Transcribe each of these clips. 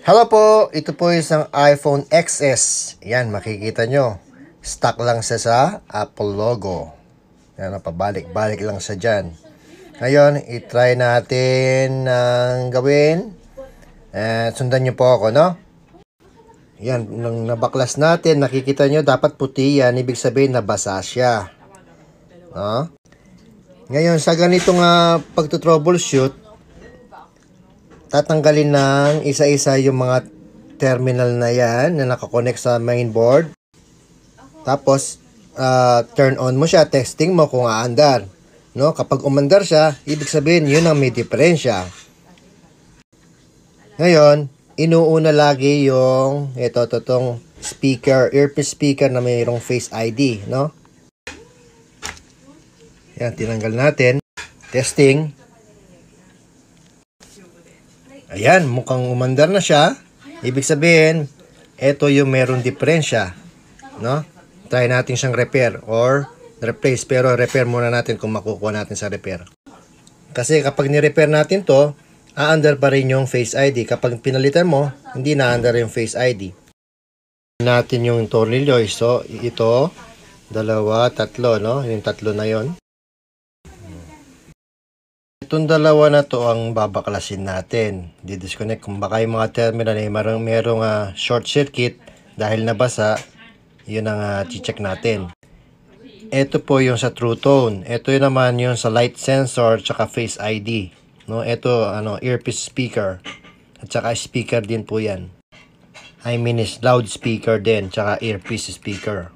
Hello po, ito po isang iPhone XS. Yan, makikita nyo. Stock lang siya sa Apple logo. Yan, pabalik-balik lang siya dyan. Ngayon, itry natin ng gawin. Eh, sundan nyo po ako, no? Yan, nung nabaklas natin, nakikita nyo, dapat puti yan. Ibig sabihin, nabasa siya. No? Ngayon, sa ganitong uh, pagto-troubleshoot, tatanggalin ng isa-isa yung mga terminal na yan na nakakonect sa mainboard. Tapos, uh, turn on mo siya, testing mo kung aandar. No? Kapag umandar siya, ibig sabihin yun ang may diferensya. Ngayon, inuuna lagi yung ito totong speaker, earpiece speaker na mayroong face ID, no? Yan, tinanggal natin. Testing. Ayan, mukhang umandar na siya. Ibig sabihin, ito yung meron diferensya. No? Try natin siyang repair or replace. Pero repair muna natin kung makukuha natin sa repair. Kasi kapag ni-repair natin to, aandar pa rin yung Face ID. Kapag pinalitan mo, hindi naandar yung Face ID. Natin yung tornilyo. So, ito, dalawa, tatlo, no? Yung tatlo na yon Itong dalawa na to ang babaklasin natin. Di-disconnect. Kung baka yung mga terminal ay merong, merong uh, ah, short circuit dahil nabasa, yun ang uh, ah, check natin. Ito po yung sa True Tone. Ito yun naman yung sa light sensor tsaka face ID. No, ito ano, earpiece speaker. At tsaka speaker din po yan. I mean is loud speaker din tsaka earpiece speaker.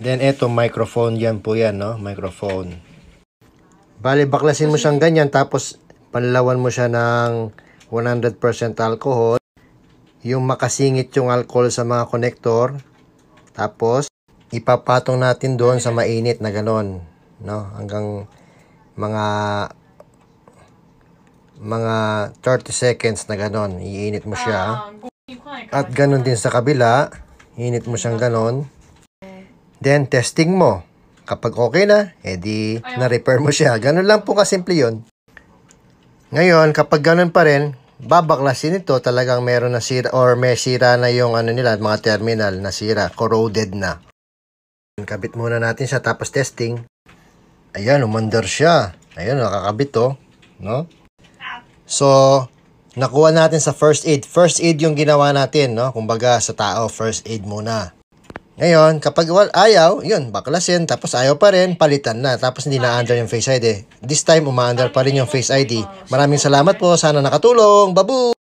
Then ito microphone yan po yan, no? Microphone. Bale, baklasin mo siyang ganyan tapos panlawan mo siya ng 100% alcohol. Yung makasingit yung alcohol sa mga connector. Tapos, ipapatong natin doon sa mainit na ganon. No? Hanggang mga mga 30 seconds na ganon. Iinit mo siya. At ganon din sa kabila. Init mo siyang ganon. Then, testing mo. Kapag okay na, edi na-repair mo siya. Ganun lang po kasimple yon. Ngayon, kapag ganun pa rin, babaklasin ito talagang meron na sira or may sira na yung ano nila, mga terminal na sira, corroded na. Kabit muna natin siya tapos testing. Ayan, umandar siya. Ayan, nakakabit to. Oh. No? So, nakuha natin sa first aid. First aid yung ginawa natin, no? Kumbaga sa tao, first aid muna. Ngayon, kapag wal, ayaw, yun, baklasin, tapos ayaw pa rin, palitan na, tapos hindi na-under yung Face ID. This time, uma-under pa rin yung Face ID. Maraming salamat po, sana nakatulong, babu!